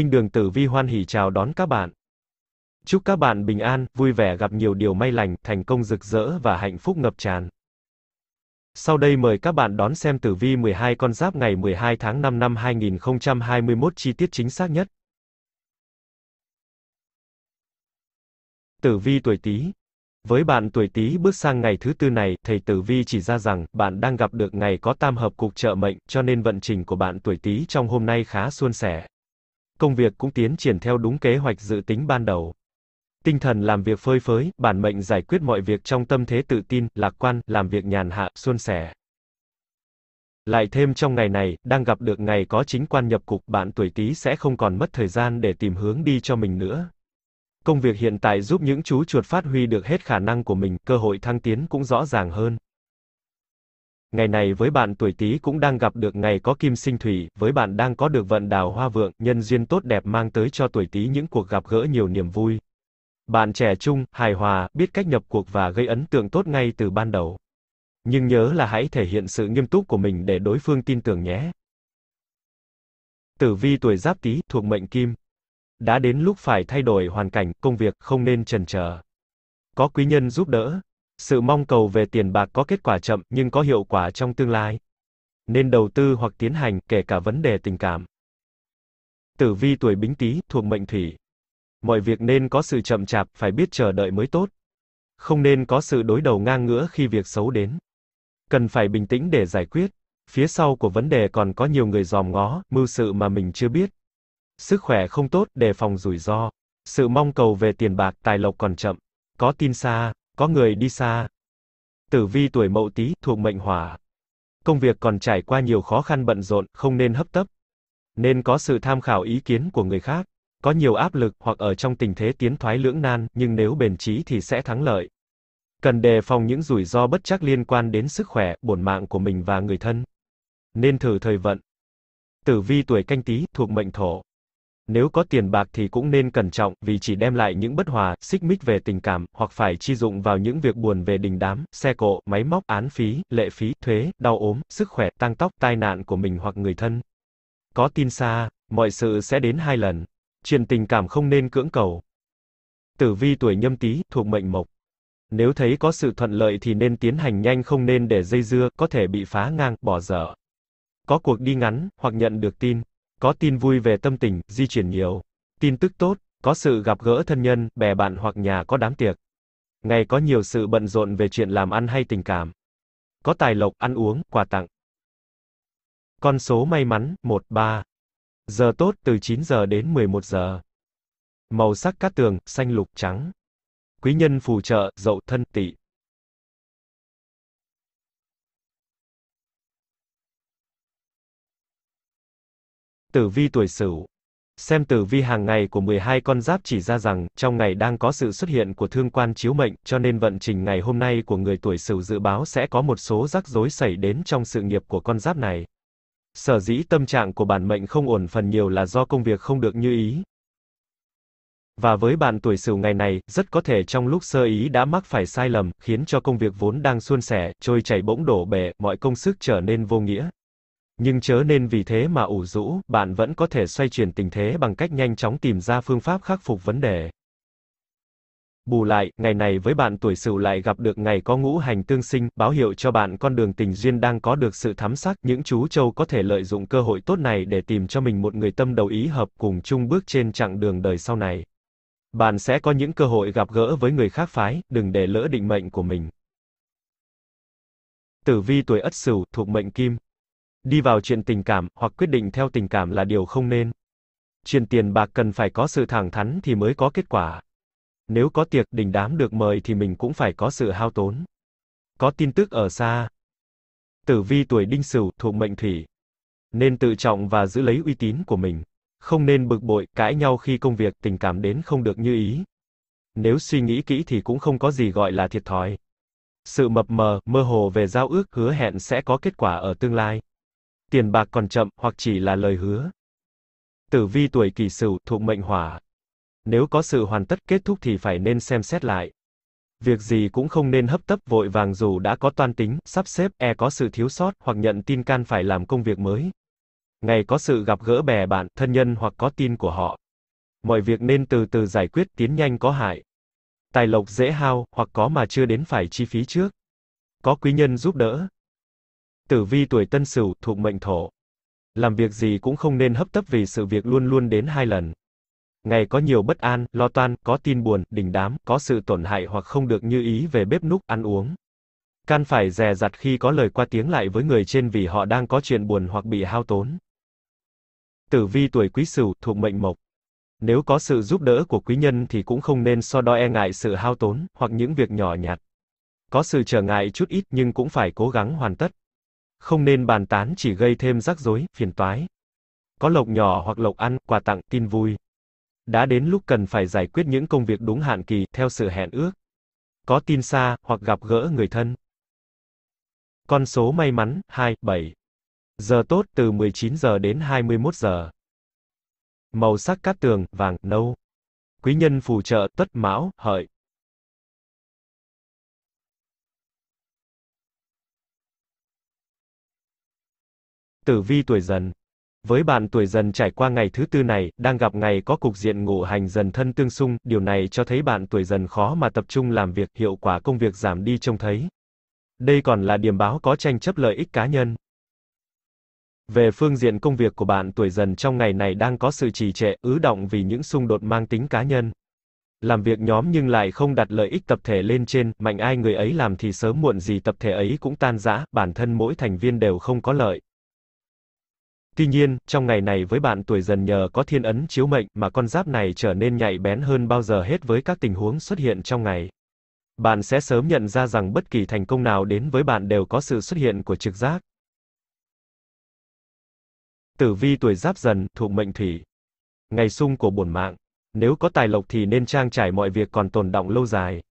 Minh Đường Tử Vi hoan hỉ chào đón các bạn. Chúc các bạn bình an, vui vẻ gặp nhiều điều may lành, thành công rực rỡ và hạnh phúc ngập tràn. Sau đây mời các bạn đón xem tử vi 12 con giáp ngày 12 tháng 5 năm 2021 chi tiết chính xác nhất. Tử vi tuổi Tý. Với bạn tuổi Tý bước sang ngày thứ tư này, thầy tử vi chỉ ra rằng bạn đang gặp được ngày có tam hợp cục trợ mệnh, cho nên vận trình của bạn tuổi Tý trong hôm nay khá suôn sẻ công việc cũng tiến triển theo đúng kế hoạch dự tính ban đầu. Tinh thần làm việc phơi phới, bản mệnh giải quyết mọi việc trong tâm thế tự tin, lạc quan, làm việc nhàn hạ, suôn sẻ. Lại thêm trong ngày này, đang gặp được ngày có chính quan nhập cục, bạn tuổi Tý sẽ không còn mất thời gian để tìm hướng đi cho mình nữa. Công việc hiện tại giúp những chú chuột phát huy được hết khả năng của mình, cơ hội thăng tiến cũng rõ ràng hơn. Ngày này với bạn tuổi Tý cũng đang gặp được ngày có kim sinh thủy, với bạn đang có được vận đào hoa vượng, nhân duyên tốt đẹp mang tới cho tuổi Tý những cuộc gặp gỡ nhiều niềm vui. Bạn trẻ trung, hài hòa, biết cách nhập cuộc và gây ấn tượng tốt ngay từ ban đầu. Nhưng nhớ là hãy thể hiện sự nghiêm túc của mình để đối phương tin tưởng nhé. Tử vi tuổi Giáp Tý thuộc mệnh Kim. Đã đến lúc phải thay đổi hoàn cảnh, công việc, không nên chần chờ. Có quý nhân giúp đỡ, sự mong cầu về tiền bạc có kết quả chậm nhưng có hiệu quả trong tương lai. Nên đầu tư hoặc tiến hành kể cả vấn đề tình cảm. Tử vi tuổi Bính Tý thuộc mệnh Thủy. Mọi việc nên có sự chậm chạp, phải biết chờ đợi mới tốt. Không nên có sự đối đầu ngang ngửa khi việc xấu đến. Cần phải bình tĩnh để giải quyết. Phía sau của vấn đề còn có nhiều người giòm ngó, mưu sự mà mình chưa biết. Sức khỏe không tốt, đề phòng rủi ro. Sự mong cầu về tiền bạc, tài lộc còn chậm. Có tin xa, có người đi xa. Tử vi tuổi mậu tý thuộc mệnh hỏa. Công việc còn trải qua nhiều khó khăn bận rộn, không nên hấp tấp. Nên có sự tham khảo ý kiến của người khác. Có nhiều áp lực hoặc ở trong tình thế tiến thoái lưỡng nan, nhưng nếu bền chí thì sẽ thắng lợi. Cần đề phòng những rủi ro bất chắc liên quan đến sức khỏe, bổn mạng của mình và người thân. Nên thử thời vận. Tử vi tuổi canh Tý thuộc mệnh thổ. Nếu có tiền bạc thì cũng nên cẩn trọng, vì chỉ đem lại những bất hòa, xích mích về tình cảm, hoặc phải chi dụng vào những việc buồn về đình đám, xe cộ, máy móc, án phí, lệ phí, thuế, đau ốm, sức khỏe, tăng tóc, tai nạn của mình hoặc người thân. Có tin xa, mọi sự sẽ đến hai lần. Chuyện tình cảm không nên cưỡng cầu. Tử vi tuổi nhâm tý, thuộc mệnh mộc. Nếu thấy có sự thuận lợi thì nên tiến hành nhanh không nên để dây dưa, có thể bị phá ngang, bỏ dở. Có cuộc đi ngắn, hoặc nhận được tin có tin vui về tâm tình, di chuyển nhiều, tin tức tốt, có sự gặp gỡ thân nhân, bè bạn hoặc nhà có đám tiệc. Ngày có nhiều sự bận rộn về chuyện làm ăn hay tình cảm. Có tài lộc, ăn uống, quà tặng. Con số may mắn 13. Giờ tốt từ 9 giờ đến 11 giờ. Màu sắc cát tường xanh lục trắng. Quý nhân phù trợ, dậu thân tỵ. Tử vi tuổi Sửu. Xem tử vi hàng ngày của 12 con giáp chỉ ra rằng, trong ngày đang có sự xuất hiện của thương quan chiếu mệnh, cho nên vận trình ngày hôm nay của người tuổi Sửu dự báo sẽ có một số rắc rối xảy đến trong sự nghiệp của con giáp này. Sở dĩ tâm trạng của bản mệnh không ổn phần nhiều là do công việc không được như ý. Và với bạn tuổi Sửu ngày này, rất có thể trong lúc sơ ý đã mắc phải sai lầm, khiến cho công việc vốn đang suôn sẻ, trôi chảy bỗng đổ bể, mọi công sức trở nên vô nghĩa. Nhưng chớ nên vì thế mà ủ rũ, bạn vẫn có thể xoay chuyển tình thế bằng cách nhanh chóng tìm ra phương pháp khắc phục vấn đề. Bù lại, ngày này với bạn tuổi Sửu lại gặp được ngày có ngũ hành tương sinh, báo hiệu cho bạn con đường tình duyên đang có được sự thắm sắc, những chú trâu có thể lợi dụng cơ hội tốt này để tìm cho mình một người tâm đầu ý hợp cùng chung bước trên chặng đường đời sau này. Bạn sẽ có những cơ hội gặp gỡ với người khác phái, đừng để lỡ định mệnh của mình. Tử vi tuổi Ất Sửu thuộc mệnh Kim, Đi vào chuyện tình cảm, hoặc quyết định theo tình cảm là điều không nên. Chuyện tiền bạc cần phải có sự thẳng thắn thì mới có kết quả. Nếu có tiệc đình đám được mời thì mình cũng phải có sự hao tốn. Có tin tức ở xa. Tử vi tuổi đinh sửu thuộc mệnh thủy. Nên tự trọng và giữ lấy uy tín của mình. Không nên bực bội, cãi nhau khi công việc, tình cảm đến không được như ý. Nếu suy nghĩ kỹ thì cũng không có gì gọi là thiệt thòi. Sự mập mờ, mơ hồ về giao ước hứa hẹn sẽ có kết quả ở tương lai tiền bạc còn chậm, hoặc chỉ là lời hứa. Tử vi tuổi kỷ sửu thuộc mệnh hỏa. Nếu có sự hoàn tất kết thúc thì phải nên xem xét lại. Việc gì cũng không nên hấp tấp vội vàng dù đã có toan tính, sắp xếp, e có sự thiếu sót, hoặc nhận tin can phải làm công việc mới. Ngày có sự gặp gỡ bè bạn, thân nhân hoặc có tin của họ. Mọi việc nên từ từ giải quyết, tiến nhanh có hại. Tài lộc dễ hao, hoặc có mà chưa đến phải chi phí trước. Có quý nhân giúp đỡ, Tử vi tuổi Tân Sửu thuộc mệnh Thổ. Làm việc gì cũng không nên hấp tấp vì sự việc luôn luôn đến hai lần. Ngày có nhiều bất an, lo toan, có tin buồn, đình đám, có sự tổn hại hoặc không được như ý về bếp núc, ăn uống. Can phải dè dặt khi có lời qua tiếng lại với người trên vì họ đang có chuyện buồn hoặc bị hao tốn. Tử vi tuổi Quý Sửu thuộc mệnh Mộc. Nếu có sự giúp đỡ của quý nhân thì cũng không nên so đo e ngại sự hao tốn hoặc những việc nhỏ nhặt. Có sự trở ngại chút ít nhưng cũng phải cố gắng hoàn tất. Không nên bàn tán chỉ gây thêm rắc rối, phiền toái. Có lộc nhỏ hoặc lộc ăn, quà tặng, tin vui. Đã đến lúc cần phải giải quyết những công việc đúng hạn kỳ, theo sự hẹn ước. Có tin xa, hoặc gặp gỡ người thân. Con số may mắn, 2, 7. Giờ tốt, từ 19 giờ đến 21 giờ. Màu sắc cát tường, vàng, nâu. Quý nhân phù trợ, tuất mão, hợi. Tử vi tuổi dần. Với bạn tuổi dần trải qua ngày thứ tư này, đang gặp ngày có cục diện ngũ hành dần thân tương xung, điều này cho thấy bạn tuổi dần khó mà tập trung làm việc, hiệu quả công việc giảm đi trông thấy. Đây còn là điểm báo có tranh chấp lợi ích cá nhân. Về phương diện công việc của bạn tuổi dần trong ngày này đang có sự trì trệ, ứ động vì những xung đột mang tính cá nhân. Làm việc nhóm nhưng lại không đặt lợi ích tập thể lên trên, mạnh ai người ấy làm thì sớm muộn gì tập thể ấy cũng tan rã, bản thân mỗi thành viên đều không có lợi. Tuy nhiên, trong ngày này với bạn tuổi dần nhờ có thiên ấn chiếu mệnh mà con giáp này trở nên nhạy bén hơn bao giờ hết với các tình huống xuất hiện trong ngày. Bạn sẽ sớm nhận ra rằng bất kỳ thành công nào đến với bạn đều có sự xuất hiện của trực giác. Tử vi tuổi giáp dần, thuộc mệnh thủy. Ngày sung của bổn mạng. Nếu có tài lộc thì nên trang trải mọi việc còn tồn động lâu dài.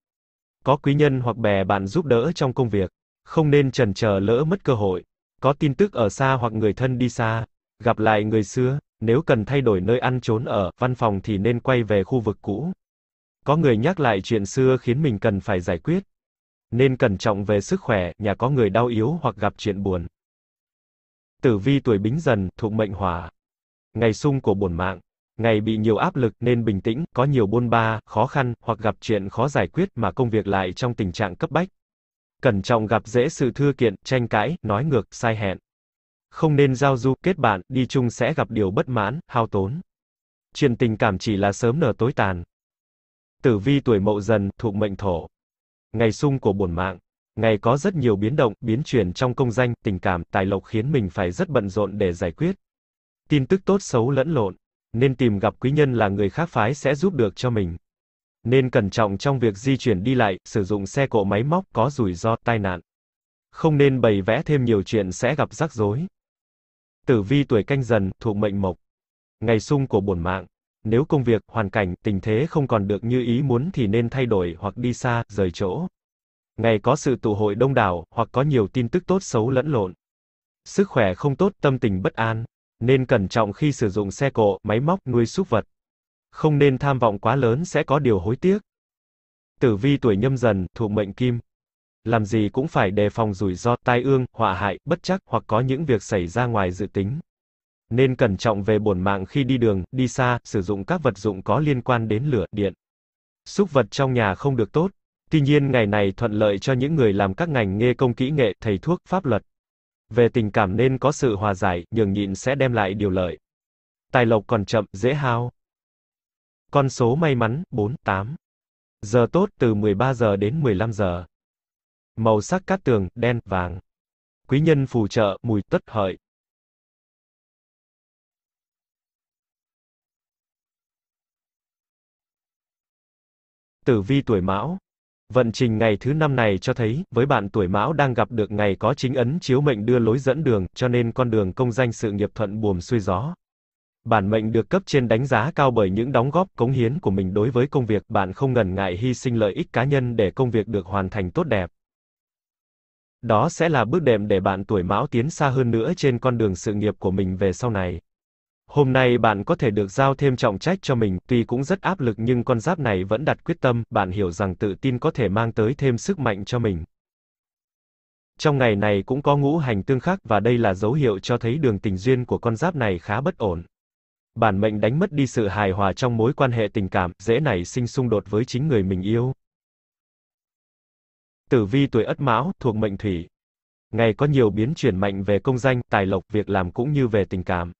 Có quý nhân hoặc bè bạn giúp đỡ trong công việc. Không nên trần chờ lỡ mất cơ hội có tin tức ở xa hoặc người thân đi xa, gặp lại người xưa, nếu cần thay đổi nơi ăn trốn ở, văn phòng thì nên quay về khu vực cũ. Có người nhắc lại chuyện xưa khiến mình cần phải giải quyết. Nên cẩn trọng về sức khỏe, nhà có người đau yếu hoặc gặp chuyện buồn. Tử vi tuổi bính dần, thuộc mệnh hỏa. Ngày sung của bổn mạng. Ngày bị nhiều áp lực nên bình tĩnh, có nhiều buôn ba, khó khăn, hoặc gặp chuyện khó giải quyết mà công việc lại trong tình trạng cấp bách cẩn trọng gặp dễ sự thưa kiện, tranh cãi, nói ngược, sai hẹn. Không nên giao du, kết bạn, đi chung sẽ gặp điều bất mãn, hao tốn. Chuyện tình cảm chỉ là sớm nở tối tàn. Tử vi tuổi mậu dần, thuộc mệnh thổ. Ngày sung của bổn mạng. Ngày có rất nhiều biến động, biến chuyển trong công danh, tình cảm, tài lộc khiến mình phải rất bận rộn để giải quyết. Tin tức tốt xấu lẫn lộn. Nên tìm gặp quý nhân là người khác phái sẽ giúp được cho mình nên cẩn trọng trong việc di chuyển đi lại, sử dụng xe cộ máy móc có rủi ro tai nạn. Không nên bày vẽ thêm nhiều chuyện sẽ gặp rắc rối. Tử vi tuổi canh dần, thuộc mệnh mộc. Ngày sung của bổn mạng. Nếu công việc, hoàn cảnh, tình thế không còn được như ý muốn thì nên thay đổi hoặc đi xa, rời chỗ. Ngày có sự tụ hội đông đảo, hoặc có nhiều tin tức tốt xấu lẫn lộn. Sức khỏe không tốt, tâm tình bất an, nên cẩn trọng khi sử dụng xe cộ, máy móc, nuôi súc vật không nên tham vọng quá lớn sẽ có điều hối tiếc. Tử vi tuổi nhâm dần, thuộc mệnh kim. Làm gì cũng phải đề phòng rủi ro, tai ương, họa hại, bất chắc hoặc có những việc xảy ra ngoài dự tính. Nên cẩn trọng về bổn mạng khi đi đường, đi xa, sử dụng các vật dụng có liên quan đến lửa, điện. Xúc vật trong nhà không được tốt. Tuy nhiên ngày này thuận lợi cho những người làm các ngành nghề công kỹ nghệ, thầy thuốc, pháp luật. Về tình cảm nên có sự hòa giải, nhường nhịn sẽ đem lại điều lợi. Tài lộc còn chậm, dễ hao. Con số may mắn 48. Giờ tốt từ 13 giờ đến 15 giờ. Màu sắc cát tường đen vàng. Quý nhân phù trợ mùi tất hợi. Tử vi tuổi Mão. Vận trình ngày thứ năm này cho thấy, với bạn tuổi Mão đang gặp được ngày có chính ấn chiếu mệnh đưa lối dẫn đường, cho nên con đường công danh sự nghiệp thuận buồm xuôi gió, Bản mệnh được cấp trên đánh giá cao bởi những đóng góp cống hiến của mình đối với công việc, bạn không ngần ngại hy sinh lợi ích cá nhân để công việc được hoàn thành tốt đẹp. Đó sẽ là bước đệm để bạn tuổi mão tiến xa hơn nữa trên con đường sự nghiệp của mình về sau này. Hôm nay bạn có thể được giao thêm trọng trách cho mình, tuy cũng rất áp lực nhưng con giáp này vẫn đặt quyết tâm, bạn hiểu rằng tự tin có thể mang tới thêm sức mạnh cho mình. Trong ngày này cũng có ngũ hành tương khắc và đây là dấu hiệu cho thấy đường tình duyên của con giáp này khá bất ổn bản mệnh đánh mất đi sự hài hòa trong mối quan hệ tình cảm, dễ nảy sinh xung đột với chính người mình yêu. Tử vi tuổi Ất Mão, thuộc mệnh Thủy. Ngày có nhiều biến chuyển mạnh về công danh, tài lộc, việc làm cũng như về tình cảm.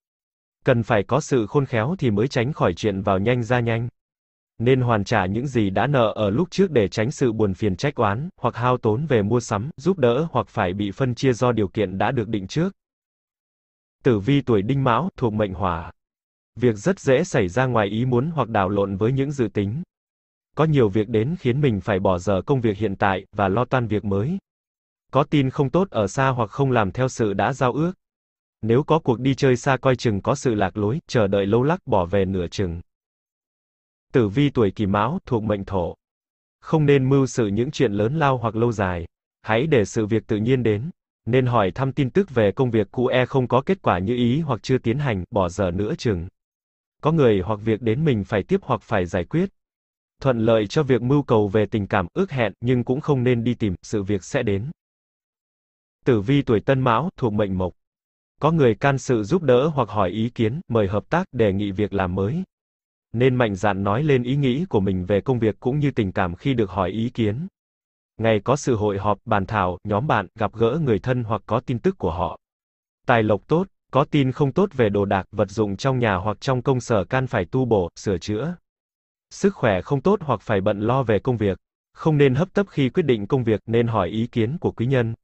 Cần phải có sự khôn khéo thì mới tránh khỏi chuyện vào nhanh ra nhanh. Nên hoàn trả những gì đã nợ ở lúc trước để tránh sự buồn phiền trách oán, hoặc hao tốn về mua sắm, giúp đỡ hoặc phải bị phân chia do điều kiện đã được định trước. Tử vi tuổi Đinh Mão, thuộc mệnh Hỏa. Việc rất dễ xảy ra ngoài ý muốn hoặc đảo lộn với những dự tính. Có nhiều việc đến khiến mình phải bỏ giờ công việc hiện tại và lo toan việc mới. Có tin không tốt ở xa hoặc không làm theo sự đã giao ước. Nếu có cuộc đi chơi xa coi chừng có sự lạc lối, chờ đợi lâu lắc bỏ về nửa chừng. Tử vi tuổi Kỷ Mão thuộc mệnh Thổ. Không nên mưu sự những chuyện lớn lao hoặc lâu dài, hãy để sự việc tự nhiên đến. Nên hỏi thăm tin tức về công việc cũ e không có kết quả như ý hoặc chưa tiến hành, bỏ dở nửa chừng có người hoặc việc đến mình phải tiếp hoặc phải giải quyết. Thuận lợi cho việc mưu cầu về tình cảm ước hẹn, nhưng cũng không nên đi tìm, sự việc sẽ đến. Tử vi tuổi Tân Mão thuộc mệnh Mộc. Có người can sự giúp đỡ hoặc hỏi ý kiến, mời hợp tác, đề nghị việc làm mới. Nên mạnh dạn nói lên ý nghĩ của mình về công việc cũng như tình cảm khi được hỏi ý kiến. Ngày có sự hội họp, bàn thảo, nhóm bạn, gặp gỡ người thân hoặc có tin tức của họ. Tài lộc tốt, có tin không tốt về đồ đạc, vật dụng trong nhà hoặc trong công sở can phải tu bổ, sửa chữa. Sức khỏe không tốt hoặc phải bận lo về công việc. Không nên hấp tấp khi quyết định công việc, nên hỏi ý kiến của quý nhân.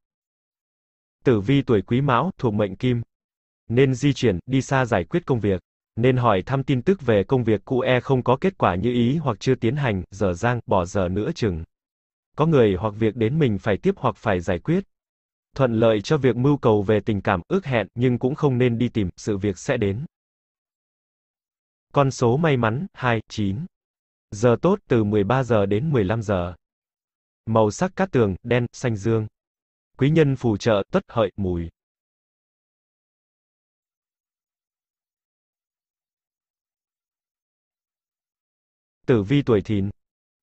Tử vi tuổi quý mão, thuộc mệnh kim. Nên di chuyển, đi xa giải quyết công việc. Nên hỏi thăm tin tức về công việc cụ e không có kết quả như ý hoặc chưa tiến hành, dở dang, bỏ dở nữa chừng. Có người hoặc việc đến mình phải tiếp hoặc phải giải quyết thuận lợi cho việc mưu cầu về tình cảm, ước hẹn, nhưng cũng không nên đi tìm, sự việc sẽ đến. Con số may mắn, 29 Giờ tốt, từ 13 giờ đến 15 giờ. Màu sắc cát tường, đen, xanh dương. Quý nhân phù trợ, tất hợi, mùi. Tử vi tuổi thìn,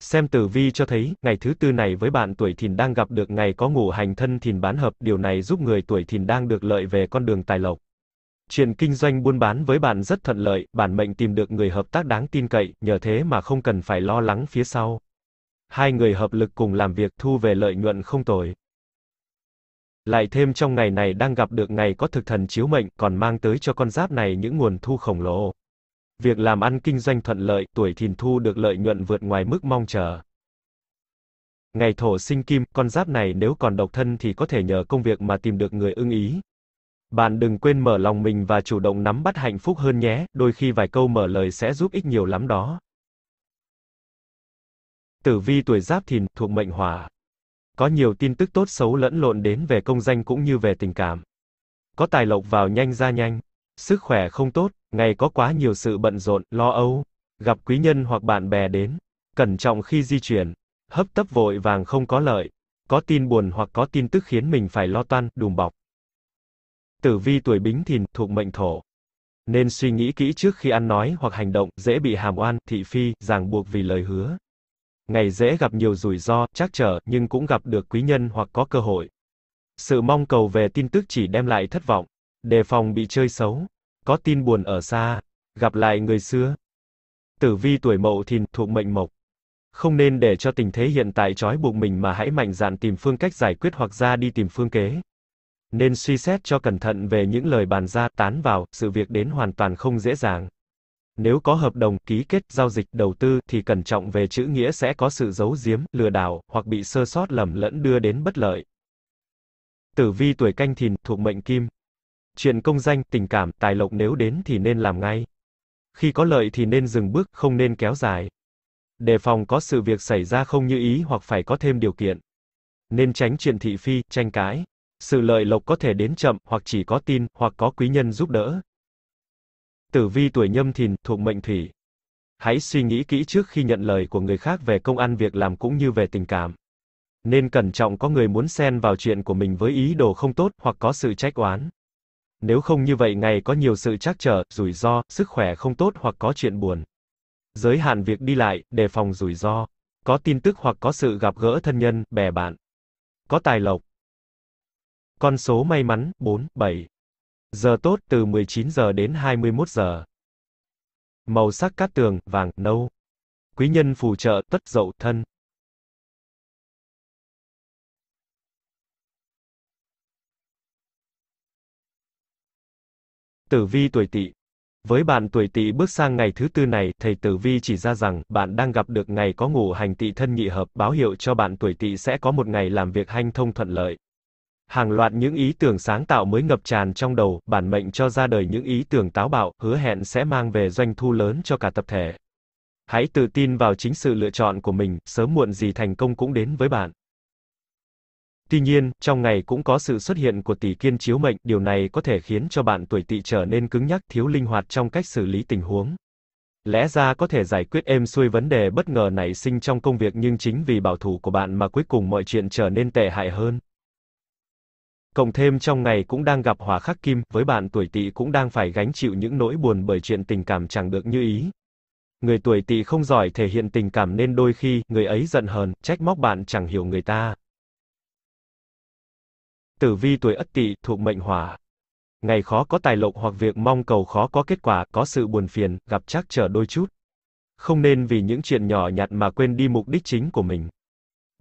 Xem tử vi cho thấy, ngày thứ tư này với bạn tuổi thìn đang gặp được ngày có ngủ hành thân thìn bán hợp, điều này giúp người tuổi thìn đang được lợi về con đường tài lộc. Chuyện kinh doanh buôn bán với bạn rất thuận lợi, bản mệnh tìm được người hợp tác đáng tin cậy, nhờ thế mà không cần phải lo lắng phía sau. Hai người hợp lực cùng làm việc thu về lợi nhuận không tồi. Lại thêm trong ngày này đang gặp được ngày có thực thần chiếu mệnh, còn mang tới cho con giáp này những nguồn thu khổng lồ. Việc làm ăn kinh doanh thuận lợi, tuổi thìn thu được lợi nhuận vượt ngoài mức mong chờ. Ngày thổ sinh kim, con giáp này nếu còn độc thân thì có thể nhờ công việc mà tìm được người ưng ý. Bạn đừng quên mở lòng mình và chủ động nắm bắt hạnh phúc hơn nhé, đôi khi vài câu mở lời sẽ giúp ích nhiều lắm đó. Tử vi tuổi giáp thìn, thuộc mệnh hỏa. Có nhiều tin tức tốt xấu lẫn lộn đến về công danh cũng như về tình cảm. Có tài lộc vào nhanh ra nhanh sức khỏe không tốt, ngày có quá nhiều sự bận rộn, lo âu, gặp quý nhân hoặc bạn bè đến, cẩn trọng khi di chuyển, hấp tấp vội vàng không có lợi, có tin buồn hoặc có tin tức khiến mình phải lo toan, đùm bọc. Tử vi tuổi Bính Thìn thuộc mệnh Thổ, nên suy nghĩ kỹ trước khi ăn nói hoặc hành động, dễ bị hàm oan, thị phi, ràng buộc vì lời hứa. Ngày dễ gặp nhiều rủi ro, trắc trở, nhưng cũng gặp được quý nhân hoặc có cơ hội. Sự mong cầu về tin tức chỉ đem lại thất vọng đề phòng bị chơi xấu, có tin buồn ở xa, gặp lại người xưa. Tử vi tuổi mậu thìn thuộc mệnh mộc. Không nên để cho tình thế hiện tại trói buộc mình mà hãy mạnh dạn tìm phương cách giải quyết hoặc ra đi tìm phương kế. Nên suy xét cho cẩn thận về những lời bàn ra, tán vào, sự việc đến hoàn toàn không dễ dàng. Nếu có hợp đồng, ký kết, giao dịch, đầu tư, thì cẩn trọng về chữ nghĩa sẽ có sự giấu giếm, lừa đảo, hoặc bị sơ sót lầm lẫn đưa đến bất lợi. Tử vi tuổi canh thìn, thuộc mệnh kim chuyện công danh, tình cảm, tài lộc nếu đến thì nên làm ngay. Khi có lợi thì nên dừng bước, không nên kéo dài. Đề phòng có sự việc xảy ra không như ý hoặc phải có thêm điều kiện. Nên tránh chuyện thị phi, tranh cãi. Sự lợi lộc có thể đến chậm, hoặc chỉ có tin, hoặc có quý nhân giúp đỡ. Tử vi tuổi nhâm thìn, thuộc mệnh thủy. Hãy suy nghĩ kỹ trước khi nhận lời của người khác về công ăn việc làm cũng như về tình cảm. Nên cẩn trọng có người muốn xen vào chuyện của mình với ý đồ không tốt hoặc có sự trách oán. Nếu không như vậy ngày có nhiều sự trắc trở, rủi ro, sức khỏe không tốt hoặc có chuyện buồn. Giới hạn việc đi lại, đề phòng rủi ro. Có tin tức hoặc có sự gặp gỡ thân nhân, bè bạn. Có tài lộc. Con số may mắn, 4, 7. Giờ tốt, từ 19 giờ đến 21 giờ. Màu sắc cát tường, vàng, nâu. Quý nhân phù trợ, tất dậu, thân. Tử vi tuổi tỵ. Với bạn tuổi tỵ bước sang ngày thứ tư này, thầy Tử vi chỉ ra rằng bạn đang gặp được ngày có ngũ hành tỵ thân nhị hợp, báo hiệu cho bạn tuổi tỵ sẽ có một ngày làm việc hanh thông thuận lợi. Hàng loạt những ý tưởng sáng tạo mới ngập tràn trong đầu, bản mệnh cho ra đời những ý tưởng táo bạo, hứa hẹn sẽ mang về doanh thu lớn cho cả tập thể. Hãy tự tin vào chính sự lựa chọn của mình, sớm muộn gì thành công cũng đến với bạn. Tuy nhiên, trong ngày cũng có sự xuất hiện của tỷ kiên chiếu mệnh, điều này có thể khiến cho bạn tuổi tỵ trở nên cứng nhắc, thiếu linh hoạt trong cách xử lý tình huống. Lẽ ra có thể giải quyết êm xuôi vấn đề bất ngờ nảy sinh trong công việc nhưng chính vì bảo thủ của bạn mà cuối cùng mọi chuyện trở nên tệ hại hơn. Cộng thêm trong ngày cũng đang gặp hỏa khắc kim, với bạn tuổi tỵ cũng đang phải gánh chịu những nỗi buồn bởi chuyện tình cảm chẳng được như ý. Người tuổi tỵ không giỏi thể hiện tình cảm nên đôi khi, người ấy giận hờn, trách móc bạn chẳng hiểu người ta tử vi tuổi ất tỵ thuộc mệnh hỏa. Ngày khó có tài lộc hoặc việc mong cầu khó có kết quả, có sự buồn phiền, gặp trắc trở đôi chút. Không nên vì những chuyện nhỏ nhặt mà quên đi mục đích chính của mình.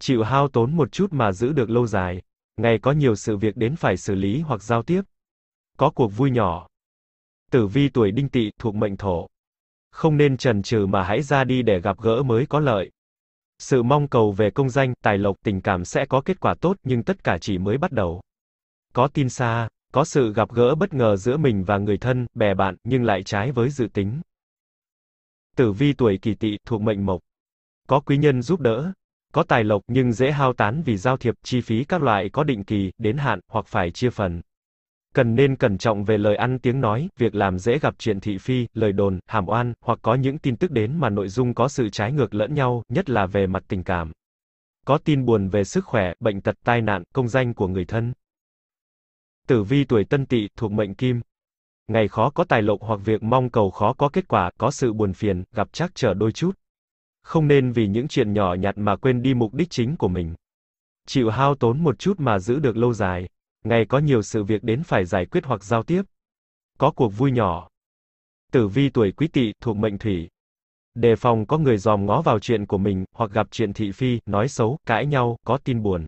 Chịu hao tốn một chút mà giữ được lâu dài. Ngày có nhiều sự việc đến phải xử lý hoặc giao tiếp. Có cuộc vui nhỏ. Tử vi tuổi đinh tỵ thuộc mệnh thổ. Không nên chần chừ mà hãy ra đi để gặp gỡ mới có lợi. Sự mong cầu về công danh, tài lộc, tình cảm sẽ có kết quả tốt, nhưng tất cả chỉ mới bắt đầu. Có tin xa, có sự gặp gỡ bất ngờ giữa mình và người thân, bè bạn, nhưng lại trái với dự tính. Tử vi tuổi kỷ tỵ thuộc mệnh mộc. Có quý nhân giúp đỡ, có tài lộc nhưng dễ hao tán vì giao thiệp, chi phí các loại có định kỳ, đến hạn, hoặc phải chia phần. Cần nên cẩn trọng về lời ăn tiếng nói, việc làm dễ gặp chuyện thị phi, lời đồn, hàm oan, hoặc có những tin tức đến mà nội dung có sự trái ngược lẫn nhau, nhất là về mặt tình cảm. Có tin buồn về sức khỏe, bệnh tật, tai nạn, công danh của người thân. Tử vi tuổi tân tỵ, thuộc mệnh kim. Ngày khó có tài lộc hoặc việc mong cầu khó có kết quả, có sự buồn phiền, gặp trắc trở đôi chút. Không nên vì những chuyện nhỏ nhặt mà quên đi mục đích chính của mình. Chịu hao tốn một chút mà giữ được lâu dài ngày có nhiều sự việc đến phải giải quyết hoặc giao tiếp. Có cuộc vui nhỏ. Tử vi tuổi Quý Tỵ thuộc mệnh Thủy. Đề phòng có người dòm ngó vào chuyện của mình hoặc gặp chuyện thị phi, nói xấu, cãi nhau, có tin buồn.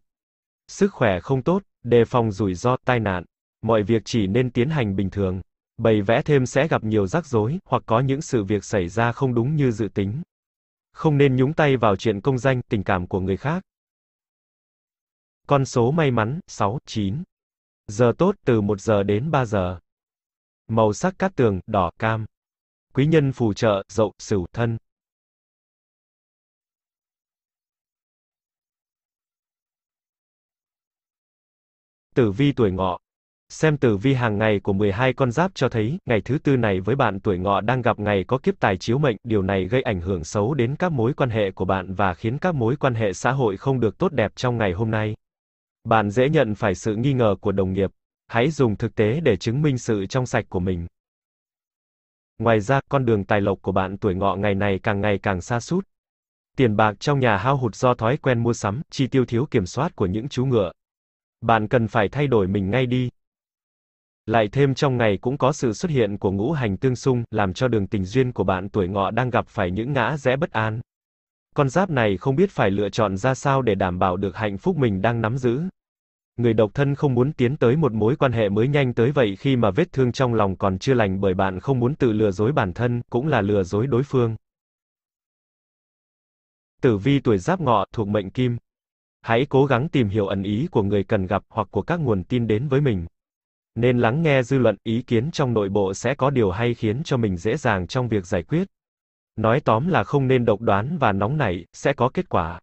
Sức khỏe không tốt, đề phòng rủi ro, tai nạn. Mọi việc chỉ nên tiến hành bình thường. Bày vẽ thêm sẽ gặp nhiều rắc rối hoặc có những sự việc xảy ra không đúng như dự tính. Không nên nhúng tay vào chuyện công danh, tình cảm của người khác. Con số may mắn 6 9 Giờ tốt từ 1 giờ đến 3 giờ. Màu sắc cát tường, đỏ, cam. Quý nhân phù trợ, dậu, sửu, thân. Tử vi tuổi ngọ. Xem tử vi hàng ngày của 12 con giáp cho thấy, ngày thứ tư này với bạn tuổi ngọ đang gặp ngày có kiếp tài chiếu mệnh, điều này gây ảnh hưởng xấu đến các mối quan hệ của bạn và khiến các mối quan hệ xã hội không được tốt đẹp trong ngày hôm nay. Bạn dễ nhận phải sự nghi ngờ của đồng nghiệp. Hãy dùng thực tế để chứng minh sự trong sạch của mình. Ngoài ra, con đường tài lộc của bạn tuổi ngọ ngày này càng ngày càng xa sút. Tiền bạc trong nhà hao hụt do thói quen mua sắm, chi tiêu thiếu kiểm soát của những chú ngựa. Bạn cần phải thay đổi mình ngay đi. Lại thêm trong ngày cũng có sự xuất hiện của ngũ hành tương xung, làm cho đường tình duyên của bạn tuổi ngọ đang gặp phải những ngã rẽ bất an. Con giáp này không biết phải lựa chọn ra sao để đảm bảo được hạnh phúc mình đang nắm giữ. Người độc thân không muốn tiến tới một mối quan hệ mới nhanh tới vậy khi mà vết thương trong lòng còn chưa lành bởi bạn không muốn tự lừa dối bản thân, cũng là lừa dối đối phương. Tử vi tuổi giáp ngọ thuộc mệnh kim. Hãy cố gắng tìm hiểu ẩn ý của người cần gặp hoặc của các nguồn tin đến với mình. Nên lắng nghe dư luận, ý kiến trong nội bộ sẽ có điều hay khiến cho mình dễ dàng trong việc giải quyết. Nói tóm là không nên độc đoán và nóng nảy, sẽ có kết quả.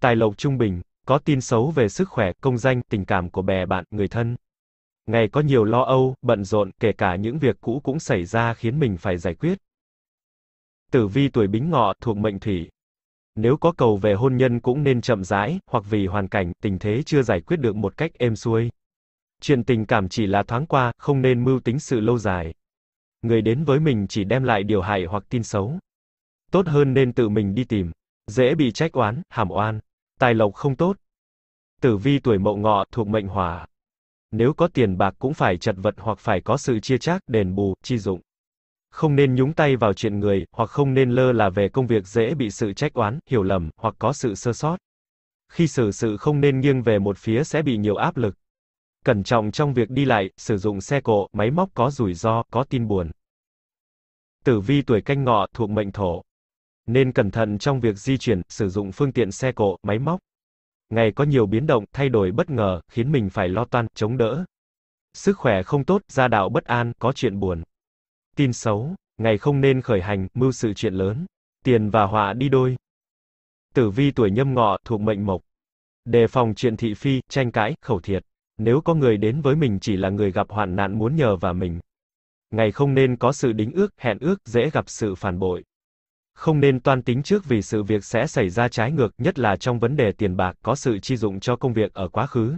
Tài lộc trung bình, có tin xấu về sức khỏe, công danh, tình cảm của bè bạn, người thân. Ngày có nhiều lo âu, bận rộn, kể cả những việc cũ cũng xảy ra khiến mình phải giải quyết. Tử vi tuổi Bính Ngọ thuộc mệnh Thủy. Nếu có cầu về hôn nhân cũng nên chậm rãi, hoặc vì hoàn cảnh, tình thế chưa giải quyết được một cách êm xuôi. Chuyện tình cảm chỉ là thoáng qua, không nên mưu tính sự lâu dài. Người đến với mình chỉ đem lại điều hại hoặc tin xấu. Tốt hơn nên tự mình đi tìm. Dễ bị trách oán, hàm oan. Tài lộc không tốt. Tử vi tuổi mậu ngọ thuộc mệnh hỏa. Nếu có tiền bạc cũng phải chật vật hoặc phải có sự chia chác, đền bù, chi dụng. Không nên nhúng tay vào chuyện người, hoặc không nên lơ là về công việc dễ bị sự trách oán, hiểu lầm, hoặc có sự sơ sót. Khi xử sự không nên nghiêng về một phía sẽ bị nhiều áp lực. Cẩn trọng trong việc đi lại, sử dụng xe cộ, máy móc có rủi ro, có tin buồn. Tử vi tuổi canh ngọ thuộc mệnh thổ. Nên cẩn thận trong việc di chuyển, sử dụng phương tiện xe cộ, máy móc. Ngày có nhiều biến động, thay đổi bất ngờ, khiến mình phải lo toan, chống đỡ. Sức khỏe không tốt, gia đạo bất an, có chuyện buồn. Tin xấu, ngày không nên khởi hành, mưu sự chuyện lớn. Tiền và họa đi đôi. Tử vi tuổi nhâm ngọ, thuộc mệnh mộc. Đề phòng chuyện thị phi, tranh cãi, khẩu thiệt. Nếu có người đến với mình chỉ là người gặp hoạn nạn muốn nhờ và mình. Ngày không nên có sự đính ước, hẹn ước, dễ gặp sự phản bội. Không nên toan tính trước vì sự việc sẽ xảy ra trái ngược, nhất là trong vấn đề tiền bạc có sự chi dụng cho công việc ở quá khứ.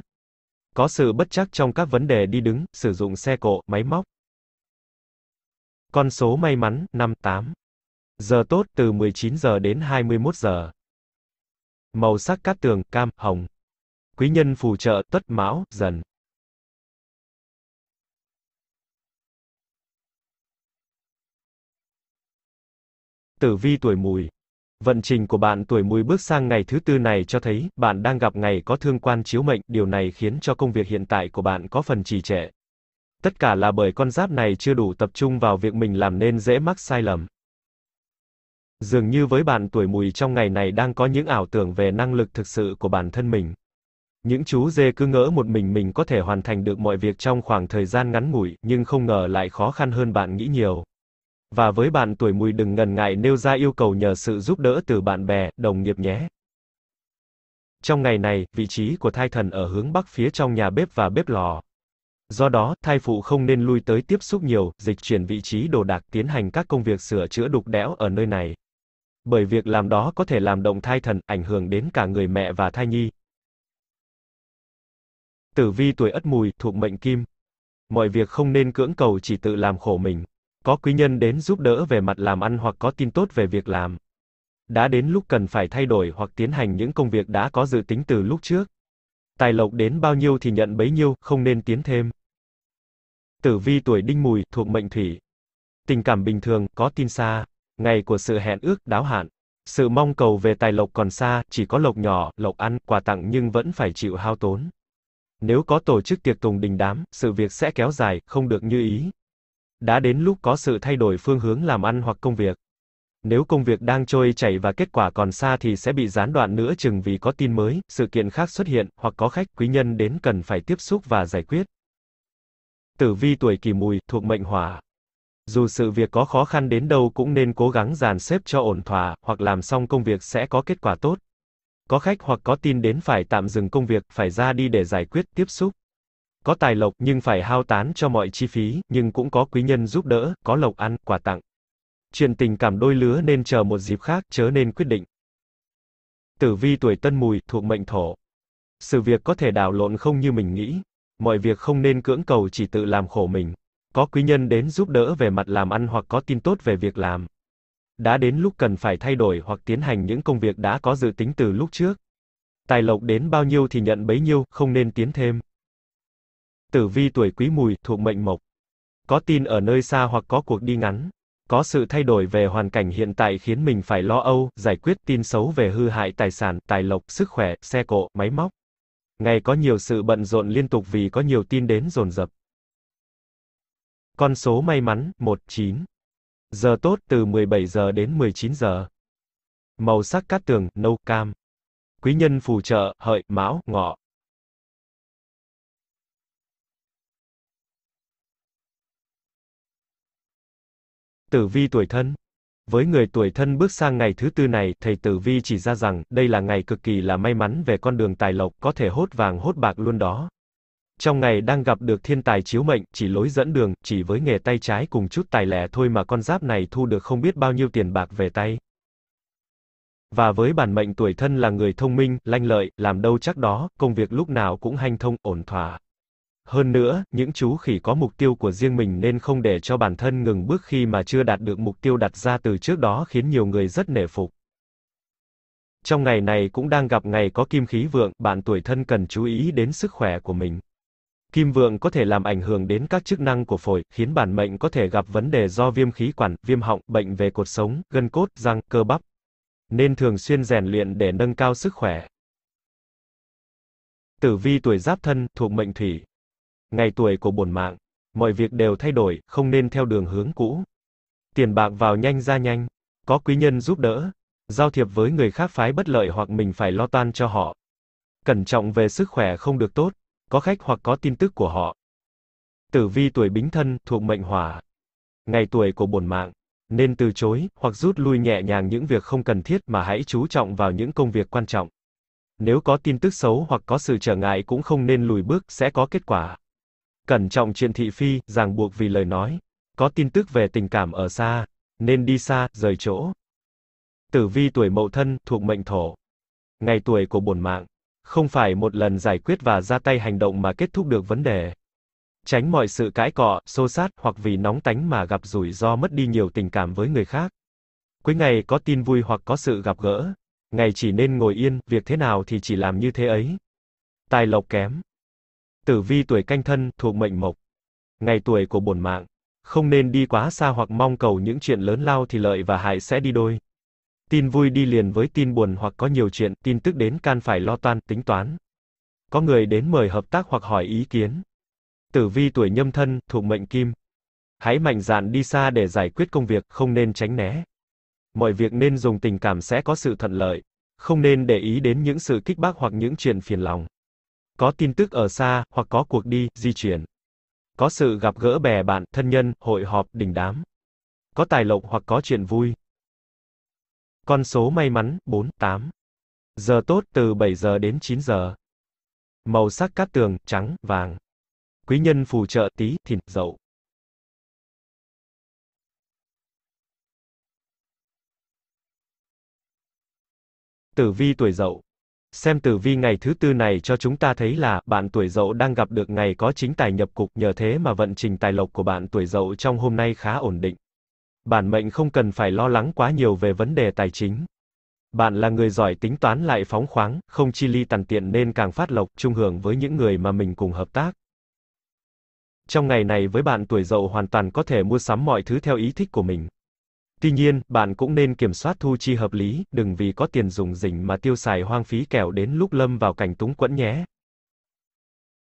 Có sự bất chắc trong các vấn đề đi đứng, sử dụng xe cộ, máy móc. Con số may mắn 58. Giờ tốt từ 19 giờ đến 21 giờ. Màu sắc cát tường cam, hồng. Quý nhân phù trợ Tuất Mão, Dần. Tử vi tuổi mùi. Vận trình của bạn tuổi mùi bước sang ngày thứ tư này cho thấy bạn đang gặp ngày có thương quan chiếu mệnh, điều này khiến cho công việc hiện tại của bạn có phần trì trệ. Tất cả là bởi con giáp này chưa đủ tập trung vào việc mình làm nên dễ mắc sai lầm. Dường như với bạn tuổi mùi trong ngày này đang có những ảo tưởng về năng lực thực sự của bản thân mình. Những chú dê cứ ngỡ một mình mình có thể hoàn thành được mọi việc trong khoảng thời gian ngắn ngủi, nhưng không ngờ lại khó khăn hơn bạn nghĩ nhiều và với bạn tuổi mùi đừng ngần ngại nêu ra yêu cầu nhờ sự giúp đỡ từ bạn bè, đồng nghiệp nhé. Trong ngày này, vị trí của thai thần ở hướng bắc phía trong nhà bếp và bếp lò. Do đó, thai phụ không nên lui tới tiếp xúc nhiều, dịch chuyển vị trí đồ đạc tiến hành các công việc sửa chữa đục đẽo ở nơi này. Bởi việc làm đó có thể làm động thai thần, ảnh hưởng đến cả người mẹ và thai nhi. Tử vi tuổi ất mùi, thuộc mệnh kim. Mọi việc không nên cưỡng cầu chỉ tự làm khổ mình. Có quý nhân đến giúp đỡ về mặt làm ăn hoặc có tin tốt về việc làm. Đã đến lúc cần phải thay đổi hoặc tiến hành những công việc đã có dự tính từ lúc trước. Tài lộc đến bao nhiêu thì nhận bấy nhiêu, không nên tiến thêm. Tử vi tuổi đinh mùi, thuộc mệnh thủy. Tình cảm bình thường, có tin xa. Ngày của sự hẹn ước, đáo hạn. Sự mong cầu về tài lộc còn xa, chỉ có lộc nhỏ, lộc ăn, quà tặng nhưng vẫn phải chịu hao tốn. Nếu có tổ chức tiệc tùng đình đám, sự việc sẽ kéo dài, không được như ý đã đến lúc có sự thay đổi phương hướng làm ăn hoặc công việc. Nếu công việc đang trôi chảy và kết quả còn xa thì sẽ bị gián đoạn nữa chừng vì có tin mới, sự kiện khác xuất hiện, hoặc có khách quý nhân đến cần phải tiếp xúc và giải quyết. Tử vi tuổi kỷ mùi, thuộc mệnh hỏa. Dù sự việc có khó khăn đến đâu cũng nên cố gắng dàn xếp cho ổn thỏa, hoặc làm xong công việc sẽ có kết quả tốt. Có khách hoặc có tin đến phải tạm dừng công việc, phải ra đi để giải quyết, tiếp xúc. Có tài lộc nhưng phải hao tán cho mọi chi phí, nhưng cũng có quý nhân giúp đỡ, có lộc ăn, quà tặng. Chuyện tình cảm đôi lứa nên chờ một dịp khác, chớ nên quyết định. Tử vi tuổi tân mùi, thuộc mệnh thổ. Sự việc có thể đảo lộn không như mình nghĩ. Mọi việc không nên cưỡng cầu chỉ tự làm khổ mình. Có quý nhân đến giúp đỡ về mặt làm ăn hoặc có tin tốt về việc làm. Đã đến lúc cần phải thay đổi hoặc tiến hành những công việc đã có dự tính từ lúc trước. Tài lộc đến bao nhiêu thì nhận bấy nhiêu, không nên tiến thêm tử vi tuổi quý mùi, thuộc mệnh mộc. Có tin ở nơi xa hoặc có cuộc đi ngắn. Có sự thay đổi về hoàn cảnh hiện tại khiến mình phải lo âu, giải quyết tin xấu về hư hại tài sản, tài lộc, sức khỏe, xe cộ, máy móc. Ngày có nhiều sự bận rộn liên tục vì có nhiều tin đến dồn dập. Con số may mắn, 19. Giờ tốt, từ 17 giờ đến 19 giờ. Màu sắc cát tường, nâu cam. Quý nhân phù trợ, hợi, mão, ngọ. Tử vi tuổi thân với người tuổi thân bước sang ngày thứ tư này, thầy Tử Vi chỉ ra rằng, đây là ngày cực kỳ là may mắn về con đường tài lộc, có thể hốt vàng hốt bạc luôn đó. Trong ngày đang gặp được thiên tài chiếu mệnh, chỉ lối dẫn đường, chỉ với nghề tay trái cùng chút tài lẻ thôi mà con giáp này thu được không biết bao nhiêu tiền bạc về tay. Và với bản mệnh tuổi thân là người thông minh, lanh lợi, làm đâu chắc đó, công việc lúc nào cũng hanh thông, ổn thỏa. Hơn nữa, những chú khỉ có mục tiêu của riêng mình nên không để cho bản thân ngừng bước khi mà chưa đạt được mục tiêu đặt ra từ trước đó khiến nhiều người rất nể phục. Trong ngày này cũng đang gặp ngày có kim khí vượng, bạn tuổi thân cần chú ý đến sức khỏe của mình. Kim vượng có thể làm ảnh hưởng đến các chức năng của phổi, khiến bản mệnh có thể gặp vấn đề do viêm khí quản, viêm họng, bệnh về cột sống, gân cốt, răng, cơ bắp. Nên thường xuyên rèn luyện để nâng cao sức khỏe. Tử vi tuổi giáp thân, thuộc mệnh thủy, ngày tuổi của bổn mạng, mọi việc đều thay đổi, không nên theo đường hướng cũ. Tiền bạc vào nhanh ra nhanh, có quý nhân giúp đỡ, giao thiệp với người khác phái bất lợi hoặc mình phải lo toan cho họ. Cẩn trọng về sức khỏe không được tốt, có khách hoặc có tin tức của họ. Tử vi tuổi bính thân thuộc mệnh hỏa. Ngày tuổi của bổn mạng, nên từ chối hoặc rút lui nhẹ nhàng những việc không cần thiết mà hãy chú trọng vào những công việc quan trọng. Nếu có tin tức xấu hoặc có sự trở ngại cũng không nên lùi bước, sẽ có kết quả. Cẩn trọng chuyện thị phi, ràng buộc vì lời nói. Có tin tức về tình cảm ở xa, nên đi xa, rời chỗ. Tử vi tuổi mậu thân, thuộc mệnh thổ. Ngày tuổi của bổn mạng. Không phải một lần giải quyết và ra tay hành động mà kết thúc được vấn đề. Tránh mọi sự cãi cọ, xô sát, hoặc vì nóng tánh mà gặp rủi ro mất đi nhiều tình cảm với người khác. Cuối ngày có tin vui hoặc có sự gặp gỡ. Ngày chỉ nên ngồi yên, việc thế nào thì chỉ làm như thế ấy. Tài lộc kém, Tử vi tuổi canh thân thuộc mệnh mộc. Ngày tuổi của bổn mạng. Không nên đi quá xa hoặc mong cầu những chuyện lớn lao thì lợi và hại sẽ đi đôi. Tin vui đi liền với tin buồn hoặc có nhiều chuyện, tin tức đến can phải lo toan, tính toán. Có người đến mời hợp tác hoặc hỏi ý kiến. Tử vi tuổi nhâm thân, thuộc mệnh kim. Hãy mạnh dạn đi xa để giải quyết công việc, không nên tránh né. Mọi việc nên dùng tình cảm sẽ có sự thuận lợi. Không nên để ý đến những sự kích bác hoặc những chuyện phiền lòng có tin tức ở xa, hoặc có cuộc đi, di chuyển. Có sự gặp gỡ bè bạn, thân nhân, hội họp, đình đám. Có tài lộc hoặc có chuyện vui. Con số may mắn, 4, 8. Giờ tốt, từ 7 giờ đến 9 giờ. Màu sắc cát tường, trắng, vàng. Quý nhân phù trợ tý thìn, dậu. Tử vi tuổi dậu Xem tử vi ngày thứ tư này cho chúng ta thấy là, bạn tuổi dậu đang gặp được ngày có chính tài nhập cục, nhờ thế mà vận trình tài lộc của bạn tuổi dậu trong hôm nay khá ổn định. Bản mệnh không cần phải lo lắng quá nhiều về vấn đề tài chính. Bạn là người giỏi tính toán lại phóng khoáng, không chi ly tàn tiện nên càng phát lộc, trung hưởng với những người mà mình cùng hợp tác. Trong ngày này với bạn tuổi dậu hoàn toàn có thể mua sắm mọi thứ theo ý thích của mình. Tuy nhiên, bạn cũng nên kiểm soát thu chi hợp lý, đừng vì có tiền dùng rỉnh mà tiêu xài hoang phí kẻo đến lúc lâm vào cảnh túng quẫn nhé.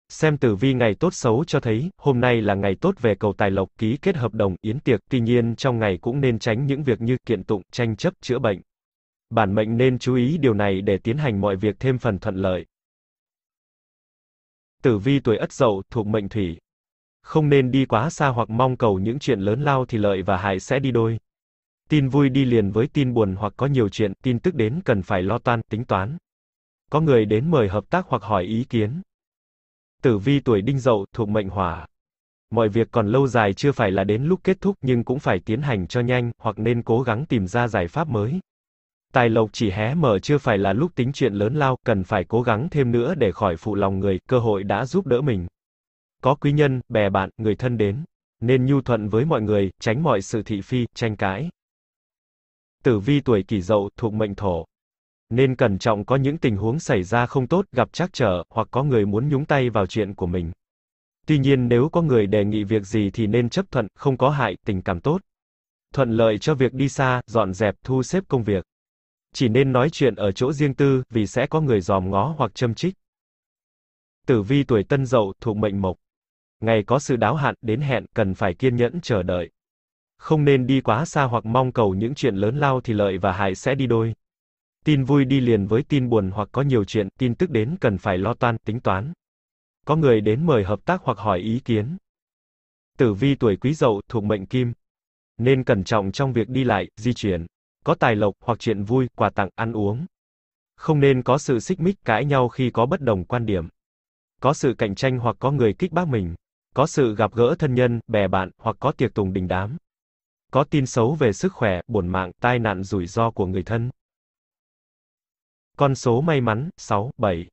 Xem tử vi ngày tốt xấu cho thấy, hôm nay là ngày tốt về cầu tài lộc, ký kết hợp đồng, yến tiệc, tuy nhiên trong ngày cũng nên tránh những việc như kiện tụng, tranh chấp, chữa bệnh. Bản mệnh nên chú ý điều này để tiến hành mọi việc thêm phần thuận lợi. Tử vi tuổi Ất Dậu thuộc mệnh Thủy. Không nên đi quá xa hoặc mong cầu những chuyện lớn lao thì lợi và hại sẽ đi đôi. Tin vui đi liền với tin buồn hoặc có nhiều chuyện, tin tức đến cần phải lo toan, tính toán. Có người đến mời hợp tác hoặc hỏi ý kiến. Tử vi tuổi đinh dậu thuộc mệnh hỏa. Mọi việc còn lâu dài chưa phải là đến lúc kết thúc nhưng cũng phải tiến hành cho nhanh, hoặc nên cố gắng tìm ra giải pháp mới. Tài lộc chỉ hé mở chưa phải là lúc tính chuyện lớn lao, cần phải cố gắng thêm nữa để khỏi phụ lòng người, cơ hội đã giúp đỡ mình. Có quý nhân, bè bạn, người thân đến. Nên nhu thuận với mọi người, tránh mọi sự thị phi, tranh cãi tử vi tuổi kỷ dậu thuộc mệnh thổ. Nên cẩn trọng có những tình huống xảy ra không tốt, gặp trắc trở, hoặc có người muốn nhúng tay vào chuyện của mình. Tuy nhiên nếu có người đề nghị việc gì thì nên chấp thuận, không có hại, tình cảm tốt. Thuận lợi cho việc đi xa, dọn dẹp, thu xếp công việc. Chỉ nên nói chuyện ở chỗ riêng tư, vì sẽ có người dòm ngó hoặc châm trích. Tử vi tuổi tân dậu, thuộc mệnh mộc. Ngày có sự đáo hạn, đến hẹn, cần phải kiên nhẫn chờ đợi không nên đi quá xa hoặc mong cầu những chuyện lớn lao thì lợi và hại sẽ đi đôi. Tin vui đi liền với tin buồn hoặc có nhiều chuyện, tin tức đến cần phải lo toan, tính toán. Có người đến mời hợp tác hoặc hỏi ý kiến. Tử vi tuổi quý dậu thuộc mệnh kim. Nên cẩn trọng trong việc đi lại, di chuyển. Có tài lộc hoặc chuyện vui, quà tặng, ăn uống. Không nên có sự xích mích cãi nhau khi có bất đồng quan điểm. Có sự cạnh tranh hoặc có người kích bác mình. Có sự gặp gỡ thân nhân, bè bạn, hoặc có tiệc tùng đình đám có tin xấu về sức khỏe, bổn mạng, tai nạn rủi ro của người thân. Con số may mắn 6, 7.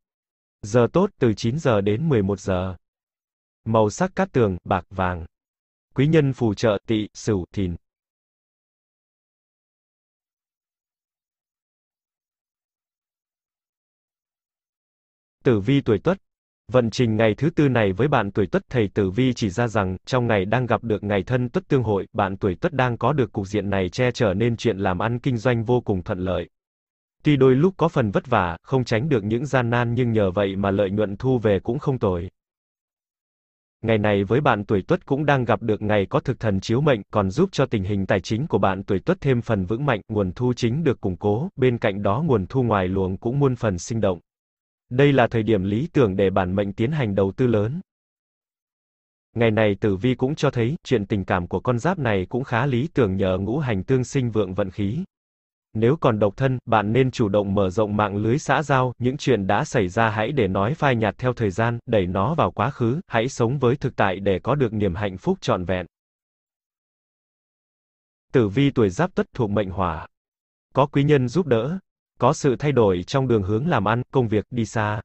Giờ tốt từ 9 giờ đến 11 giờ. Màu sắc cát tường bạc vàng. Quý nhân phù trợ Tỵ, Sửu, Thìn. Tử vi tuổi Tuất, Vận trình ngày thứ tư này với bạn tuổi tuất thầy tử vi chỉ ra rằng, trong ngày đang gặp được ngày thân tuất tương hội, bạn tuổi tuất đang có được cục diện này che chở nên chuyện làm ăn kinh doanh vô cùng thuận lợi. Tuy đôi lúc có phần vất vả, không tránh được những gian nan nhưng nhờ vậy mà lợi nhuận thu về cũng không tồi. Ngày này với bạn tuổi tuất cũng đang gặp được ngày có thực thần chiếu mệnh, còn giúp cho tình hình tài chính của bạn tuổi tuất thêm phần vững mạnh, nguồn thu chính được củng cố, bên cạnh đó nguồn thu ngoài luồng cũng muôn phần sinh động. Đây là thời điểm lý tưởng để bản mệnh tiến hành đầu tư lớn. Ngày này tử vi cũng cho thấy, chuyện tình cảm của con giáp này cũng khá lý tưởng nhờ ngũ hành tương sinh vượng vận khí. Nếu còn độc thân, bạn nên chủ động mở rộng mạng lưới xã giao, những chuyện đã xảy ra hãy để nói phai nhạt theo thời gian, đẩy nó vào quá khứ, hãy sống với thực tại để có được niềm hạnh phúc trọn vẹn. Tử vi tuổi giáp tuất thuộc mệnh hỏa. Có quý nhân giúp đỡ, có sự thay đổi trong đường hướng làm ăn, công việc, đi xa.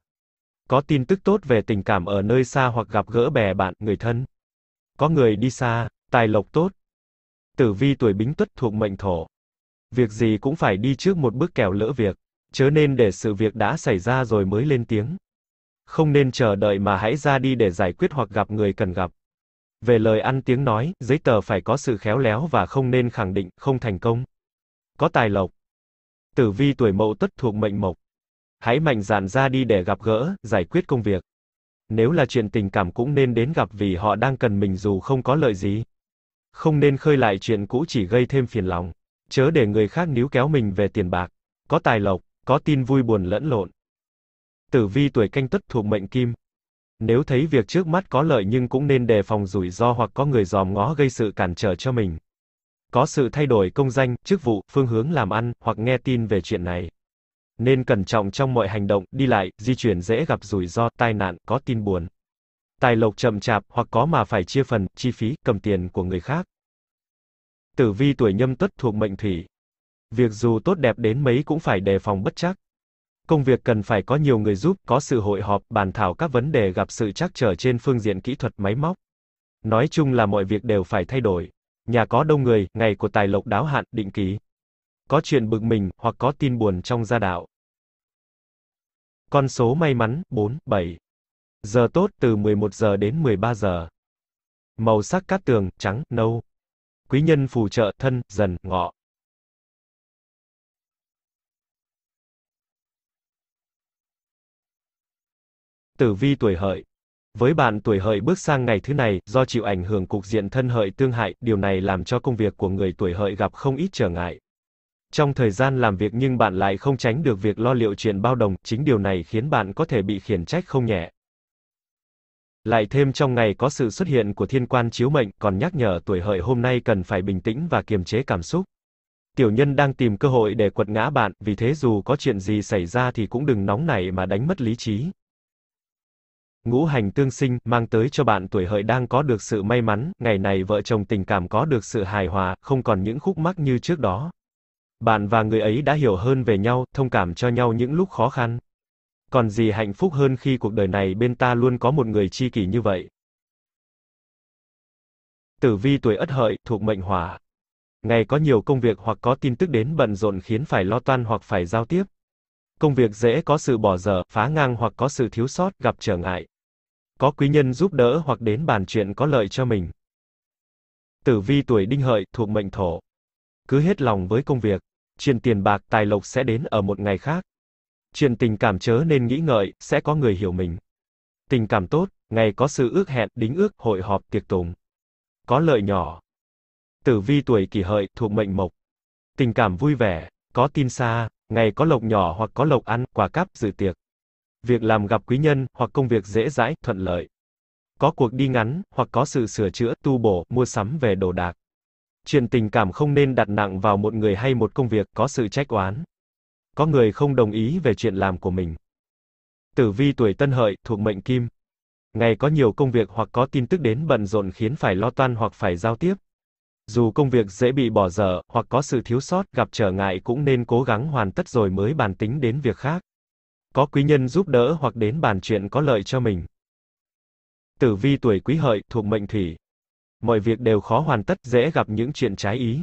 Có tin tức tốt về tình cảm ở nơi xa hoặc gặp gỡ bè bạn, người thân. Có người đi xa, tài lộc tốt. Tử vi tuổi bính tuất thuộc mệnh thổ. Việc gì cũng phải đi trước một bước kẻo lỡ việc, chớ nên để sự việc đã xảy ra rồi mới lên tiếng. Không nên chờ đợi mà hãy ra đi để giải quyết hoặc gặp người cần gặp. Về lời ăn tiếng nói, giấy tờ phải có sự khéo léo và không nên khẳng định không thành công. Có tài lộc tử vi tuổi mậu Tất thuộc mệnh mộc. Hãy mạnh dạn ra đi để gặp gỡ, giải quyết công việc. Nếu là chuyện tình cảm cũng nên đến gặp vì họ đang cần mình dù không có lợi gì. Không nên khơi lại chuyện cũ chỉ gây thêm phiền lòng. Chớ để người khác níu kéo mình về tiền bạc. Có tài lộc, có tin vui buồn lẫn lộn. Tử vi tuổi canh Tất thuộc mệnh kim. Nếu thấy việc trước mắt có lợi nhưng cũng nên đề phòng rủi ro hoặc có người dòm ngó gây sự cản trở cho mình có sự thay đổi công danh, chức vụ, phương hướng làm ăn, hoặc nghe tin về chuyện này. Nên cẩn trọng trong mọi hành động, đi lại, di chuyển dễ gặp rủi ro, tai nạn, có tin buồn. Tài lộc chậm chạp, hoặc có mà phải chia phần, chi phí, cầm tiền của người khác. Tử vi tuổi nhâm tuất thuộc mệnh thủy. Việc dù tốt đẹp đến mấy cũng phải đề phòng bất chắc. Công việc cần phải có nhiều người giúp, có sự hội họp, bàn thảo các vấn đề gặp sự trắc trở trên phương diện kỹ thuật máy móc. Nói chung là mọi việc đều phải thay đổi. Nhà có đông người, ngày của tài lộc đáo hạn, định kỳ. Có chuyện bực mình, hoặc có tin buồn trong gia đạo. Con số may mắn, 4, 7. Giờ tốt, từ 11 giờ đến 13 giờ. Màu sắc cát tường, trắng, nâu. Quý nhân phù trợ, thân, dần, ngọ. Tử vi tuổi hợi, với bạn tuổi hợi bước sang ngày thứ này, do chịu ảnh hưởng cục diện thân hợi tương hại, điều này làm cho công việc của người tuổi hợi gặp không ít trở ngại. Trong thời gian làm việc nhưng bạn lại không tránh được việc lo liệu chuyện bao đồng, chính điều này khiến bạn có thể bị khiển trách không nhẹ. Lại thêm trong ngày có sự xuất hiện của thiên quan chiếu mệnh, còn nhắc nhở tuổi hợi hôm nay cần phải bình tĩnh và kiềm chế cảm xúc. Tiểu nhân đang tìm cơ hội để quật ngã bạn, vì thế dù có chuyện gì xảy ra thì cũng đừng nóng nảy mà đánh mất lý trí. Ngũ hành tương sinh, mang tới cho bạn tuổi hợi đang có được sự may mắn, ngày này vợ chồng tình cảm có được sự hài hòa, không còn những khúc mắc như trước đó. Bạn và người ấy đã hiểu hơn về nhau, thông cảm cho nhau những lúc khó khăn. Còn gì hạnh phúc hơn khi cuộc đời này bên ta luôn có một người tri kỷ như vậy. Tử vi tuổi Ất Hợi, thuộc mệnh Hỏa. Ngày có nhiều công việc hoặc có tin tức đến bận rộn khiến phải lo toan hoặc phải giao tiếp. Công việc dễ có sự bỏ dở, phá ngang hoặc có sự thiếu sót, gặp trở ngại có quý nhân giúp đỡ hoặc đến bàn chuyện có lợi cho mình. Tử vi tuổi đinh hợi thuộc mệnh thổ. Cứ hết lòng với công việc, chuyện tiền bạc tài lộc sẽ đến ở một ngày khác. Chuyện tình cảm chớ nên nghĩ ngợi, sẽ có người hiểu mình. Tình cảm tốt, ngày có sự ước hẹn, đính ước, hội họp, tiệc tùng. Có lợi nhỏ. Tử vi tuổi kỷ hợi thuộc mệnh mộc. Tình cảm vui vẻ, có tin xa, ngày có lộc nhỏ hoặc có lộc ăn, quà cáp, dự tiệc việc làm gặp quý nhân, hoặc công việc dễ dãi, thuận lợi. Có cuộc đi ngắn, hoặc có sự sửa chữa, tu bổ, mua sắm về đồ đạc. Chuyện tình cảm không nên đặt nặng vào một người hay một công việc, có sự trách oán. Có người không đồng ý về chuyện làm của mình. Tử vi tuổi tân hợi, thuộc mệnh kim. Ngày có nhiều công việc hoặc có tin tức đến bận rộn khiến phải lo toan hoặc phải giao tiếp. Dù công việc dễ bị bỏ dở, hoặc có sự thiếu sót, gặp trở ngại cũng nên cố gắng hoàn tất rồi mới bàn tính đến việc khác có quý nhân giúp đỡ hoặc đến bàn chuyện có lợi cho mình. Tử vi tuổi quý hợi thuộc mệnh thủy. Mọi việc đều khó hoàn tất, dễ gặp những chuyện trái ý.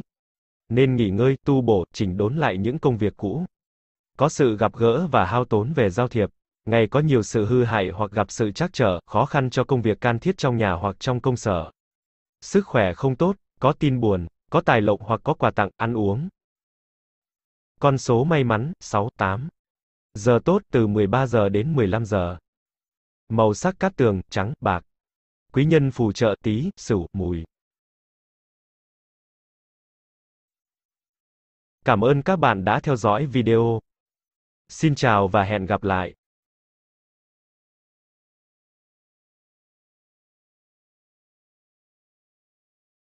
Nên nghỉ ngơi, tu bổ, chỉnh đốn lại những công việc cũ. Có sự gặp gỡ và hao tốn về giao thiệp. Ngày có nhiều sự hư hại hoặc gặp sự trắc trở, khó khăn cho công việc can thiết trong nhà hoặc trong công sở. Sức khỏe không tốt, có tin buồn, có tài lộc hoặc có quà tặng, ăn uống. Con số may mắn, 6, 8. Giờ tốt từ 13 giờ đến 15 giờ. Màu sắc cát tường trắng, bạc. Quý nhân phù trợ tý sửu, mùi. Cảm ơn các bạn đã theo dõi video. Xin chào và hẹn gặp lại.